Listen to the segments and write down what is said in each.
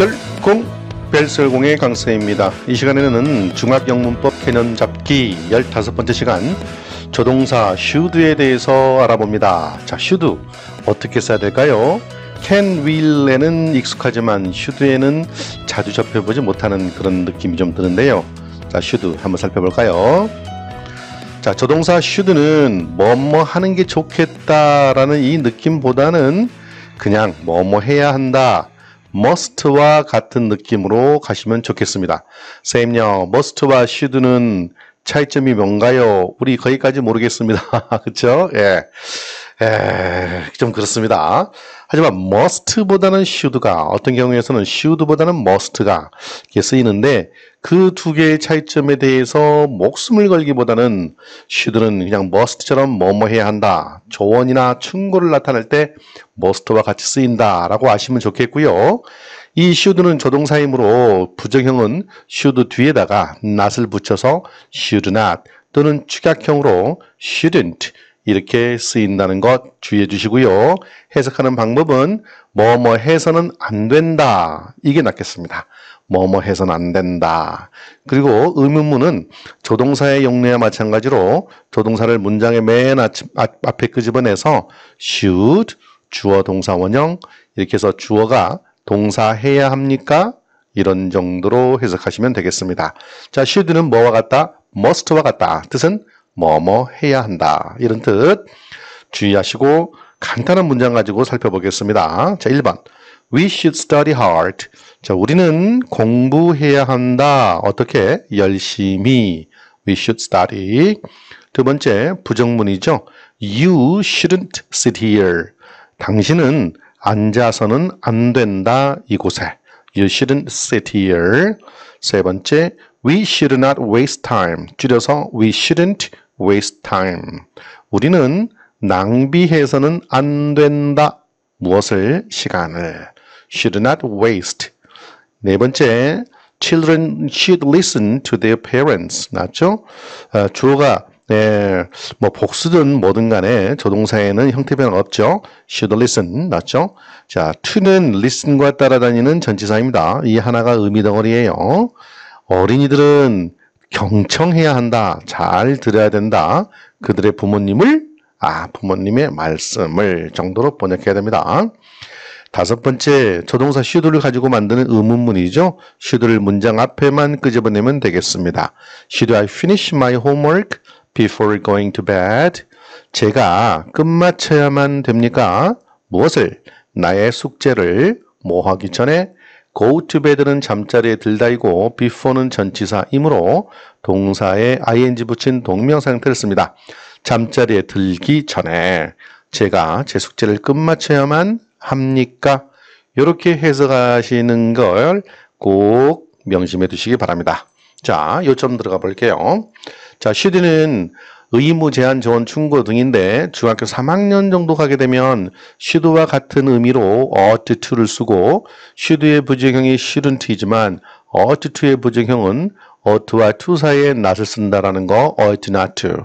열공 벨설공의 강사입니다. 이 시간에는 중학영문법 개념 잡기 15번째 시간 조동사 슈드에 대해서 알아봅니다. 자, 슈드 어떻게 써야 될까요? 캔윌 n 에는 익숙하지만 슈드에는 자주 접해보지 못하는 그런 느낌이 좀 드는데요. 자, 슈드 한번 살펴볼까요? 자, 조동사 슈드는 뭐 뭐 하는 게 좋겠다라는 이 느낌보다는 그냥 뭐 뭐 해야 한다. must와 같은 느낌으로 가시면 좋겠습니다. 쌤요, must와 should는 차이점이 뭔가요? 우리 거기까지 모르겠습니다. 그쵸? 예. 에, 예, 좀 그렇습니다. 하지만 must보다는 should가 어떤 경우에서는 should보다는 must가 이렇게 쓰이는데 그 두 개의 차이점에 대해서 목숨을 걸기보다는 should는 그냥 must처럼 뭐뭐 해야 한다. 조언이나 충고를 나타낼 때 must와 같이 쓰인다라고 아시면 좋겠고요. 이 should는 조동사이므로 부정형은 should 뒤에다가 not을 붙여서 should not 또는 축약형으로 shouldn't 이렇게 쓰인다는 것 주의해 주시고요. 해석하는 방법은 뭐 뭐 해서는 안 된다. 이게 낫겠습니다. 뭐 뭐 해서는 안 된다. 그리고 의문문은 조동사의 용례와 마찬가지로 조동사를 문장의 맨 앞에 끄집어내서 should, 주어 동사 원형 이렇게 해서 주어가 동사해야 합니까? 이런 정도로 해석하시면 되겠습니다. 자, should는 뭐와 같다? must와 같다. 뜻은 뭐뭐 해야 한다. 이런 뜻 주의하시고 간단한 문장 가지고 살펴보겠습니다. 자, 1번. We should study hard. 자, 우리는 공부해야 한다. 어떻게? 열심히. We should study. 두 번째, 부정문이죠. You shouldn't sit here. 당신은 앉아서는 안 된다. 이곳에. You shouldn't sit here. 세 번째, we should not waste time. 줄여서 we shouldn't waste time. 우리는 낭비해서는 안 된다. 무엇을? 시간을. should not waste. 네 번째, children should listen to their parents. 맞죠? 어, 주어가 네, 예, 뭐 복수든 뭐든 간에 조동사에는 형태변은 없죠. should listen, 맞죠? 자, to는 listen과 따라다니는 전치사입니다. 이 하나가 의미 덩어리예요. 어린이들은 경청해야 한다. 잘 들어야 된다. 그들의 부모님을 아 부모님의 말씀을 정도로 번역해야 됩니다. 다섯 번째, 조동사 시도를 가지고 만드는 의문문이죠. 시도를 문장 앞에만 끄집어내면 되겠습니다. Should I finish my homework before going to bed? 제가 끝마쳐야만 됩니까? 무엇을? 나의 숙제를 뭐 하기 전에 go to bed는 잠자리에 들다이고 before는 전치사이므로 동사에 ing 붙인 동명 상태를 씁니다. 잠자리에 들기 전에 제가 제 숙제를 끝마쳐야만 합니까? 이렇게 해석하시는 걸 꼭 명심해 두시기 바랍니다. 자, 요점 들어가 볼게요. 자, 슈디는 의무 제한 조언 충고 등인데 중학교 3학년 정도 가게 되면 should와 같은 의미로 ought to를 쓰고 should의 부정형이 shouldn't이지만 ought to의 부정형은 ouht와 to 사이에 not을 쓴다라는 거 ought not to.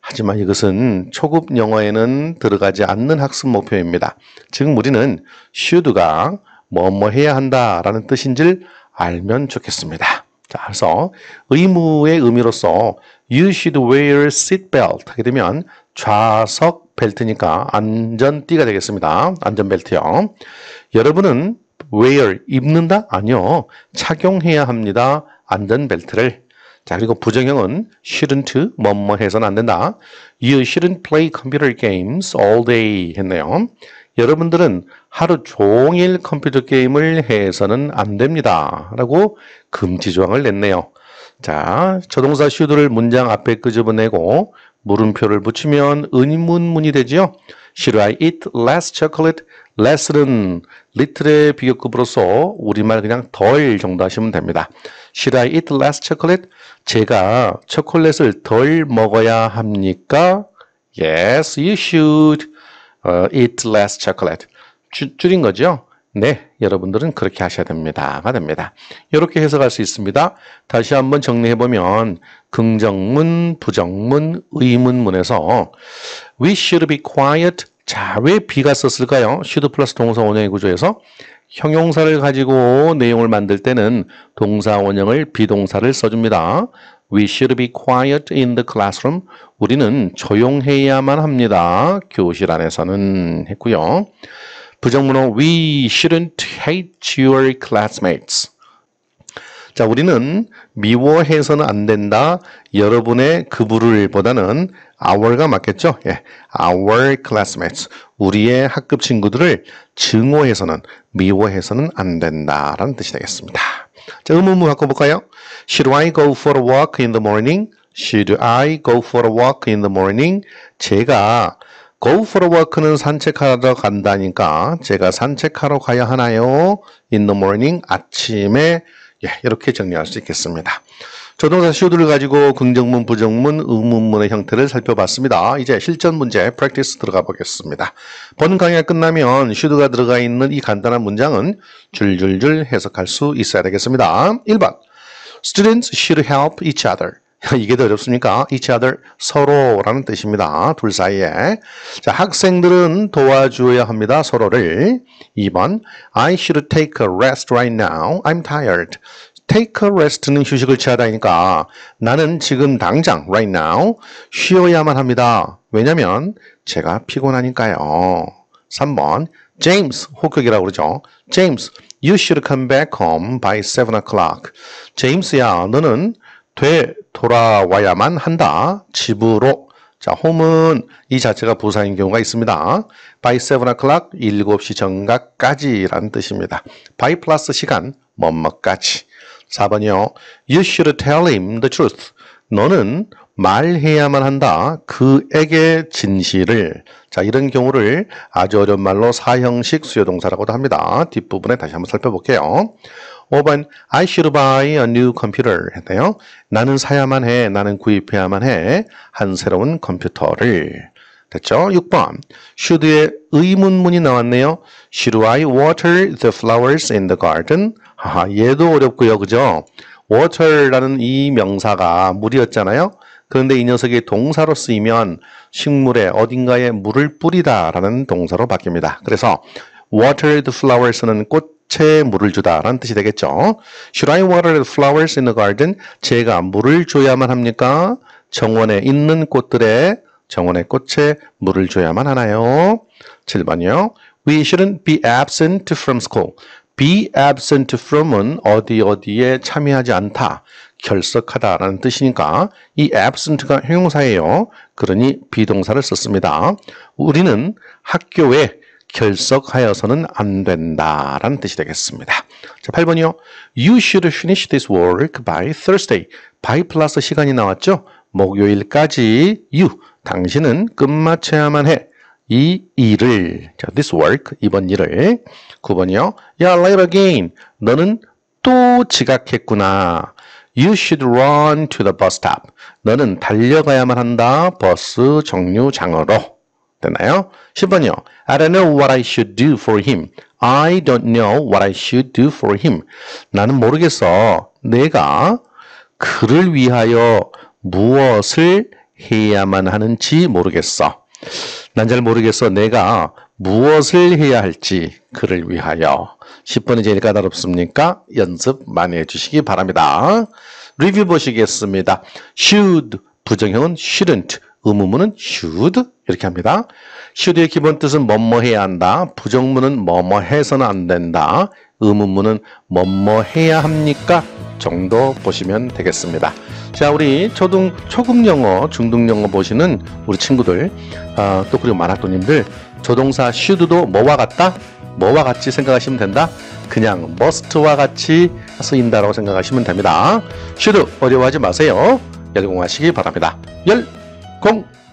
하지만 이것은 초급 영어에는 들어가지 않는 학습 목표입니다. 즉 우리는 should가 뭐뭐 해야 한다라는 뜻인 줄 알면 좋겠습니다. 자, 그래서 의무의 의미로서 You should wear seat belt 하게 되면 좌석 벨트니까 안전띠가 되겠습니다. 안전벨트요. 여러분은 wear 입는다? 아니요. 착용해야 합니다. 안전벨트를. 자 그리고 부정형은 shouldn't 뭐뭐 해서는 안 된다. You shouldn't play computer games all day 했네요. 여러분들은 하루 종일 컴퓨터 게임을 해서는 안 됩니다. 라고 금지 조항을 냈네요. 자, 저동사 should를 문장 앞에 끄집어내고 물음표를 붙이면 의문문이 되지요. Should I eat less chocolate? less는 little의 비교급으로서 우리말 그냥 덜 정도 하시면 됩니다. Should I eat less chocolate? 제가 초콜릿을 덜 먹어야 합니까? Yes, you should eat less chocolate. 줄, 줄인 거죠. 네, 여러분들은 그렇게 하셔야 됩니다가 됩니다. 이렇게 해석할 수 있습니다. 다시 한번 정리해보면 긍정문, 부정문, 의문문에서 We should be quiet. 자, 왜비가 썼을까요? should 플러스 동사 원형의 구조에서 형용사를 가지고 내용을 만들 때는 동사 원형을 비동사를 써줍니다. We should be quiet in the classroom. 우리는 조용해야만 합니다. 교실 안에서는 했고요. 부정문어 we shouldn't hate your classmates. 자, 우리는 미워해서는 안 된다. 여러분의 그부를 보다는 our가 맞겠죠? 예. our classmates. 우리의 학급 친구들을 증오해서는, 미워해서는 안 된다. 라는 뜻이 되겠습니다. 자, 음음음 바꿔볼까요? Should I go for a walk in the morning? Should I go for a walk in the morning? 제가 go for a walk는 산책하러 간다니까 제가 산책하러 가야 하나요? in the morning 아침에 예, 이렇게 정리할 수 있겠습니다. 조동사 슈드를 가지고 긍정문, 부정문, 의문문의 형태를 살펴봤습니다. 이제 실전 문제 practice 들어가 보겠습니다. 본 강의가 끝나면 슈드가 들어가 있는 이 간단한 문장은 줄줄줄 해석할 수 있어야 되겠습니다. 1번 Students should help each other. 이게 더 어렵습니까? each other 서로라는 뜻입니다. 둘 사이에. 자, 학생들은 도와줘야 합니다. 서로를. 2번 I should take a rest right now. I'm tired. take a rest는 휴식을 취하다니까 나는 지금 당장 right now 쉬어야만 합니다. 왜냐면 제가 피곤하니까요. 3번 James 호격이라고 그러죠. James, you should come back home by 7 o'clock. j a m e s 야 너는 되 돌아와야만 한다. 집으로. 자, 홈은 이 자체가 부사인 경우가 있습니다. by 7 o'clock 7시 정각까지라는 뜻입니다. by 플러스 시간 뭐뭐까지. 4번이요. You should tell him the truth. 너는 말해야만 한다. 그에게 진실을. 자, 이런 경우를 아주 어려운 말로 사형식 수요동사라고도 합니다. 뒷부분에 다시 한번 살펴볼게요. 5번 I should buy a new computer 했네요. 나는 사야만 해. 나는 구입해야만 해. 한 새로운 컴퓨터를. 됐죠? 6번 should의 의문문이 나왔네요. Should I water the flowers in the garden? 하하, 얘도 어렵고요. 그죠? water라는 이 명사가 물이었잖아요. 그런데 이 녀석이 동사로 쓰이면 식물에 어딘가에 물을 뿌리다라는 동사로 바뀝니다. 그래서 water the flowers는 꽃채 물을 주다라는 뜻이 되겠죠. Should I water the flowers in the garden? 제가 물을 줘야만 합니까? 정원에 있는 꽃들의 정원의 꽃에 물을 줘야만 하나요? 7번이요. We shouldn't be absent from school. be absent from은 어디 어디에 참여하지 않다, 결석하다라는 뜻이니까 이 absent가 형용사예요. 그러니 비동사를 썼습니다. 우리는 학교에 결석하여서는 안 된다라는 뜻이 되겠습니다. 자, 8번이요. You should finish this work by Thursday. by 플러스 시간이 나왔죠? 목요일까지 you, 당신은 끝마쳐야만 해. 이 일을, 자, this work, 이번 일을. 9번이요. y o u a e l a t e again. 너는 또 지각했구나. You should run to the bus stop. 너는 달려가야만 한다. 버스 정류장으로. 됐나요? 10번요. I don't know what I should do for him. I don't know what I should do for him. 나는 모르겠어. 내가 그를 위하여 무엇을 해야만 하는지 모르겠어. 난 잘 모르겠어. 내가 무엇을 해야 할지 그를 위하여. 10번이 제일 까다롭습니까? 연습 많이 해주시기 바랍니다. 리뷰 보시겠습니다. should, 부정형은 shouldn't, 의무문은 should, 이렇게 합니다. 슈드의 기본 뜻은 뭐뭐 해야 한다. 부정문은 뭐뭐 해서는 안 된다. 의문문은 뭐뭐 해야 합니까? 정도 보시면 되겠습니다. 자, 우리 초등, 초급 영어, 중등 영어 보시는 우리 친구들, 어, 또 그리고 만학도님들, 조동사 슈드도 뭐와 같다? 뭐와 같이 생각하시면 된다? 그냥 머스트와 같이 쓰인다라고 생각하시면 됩니다. 슈드, 어려워하지 마세요. 열공하시기 바랍니다. 열공!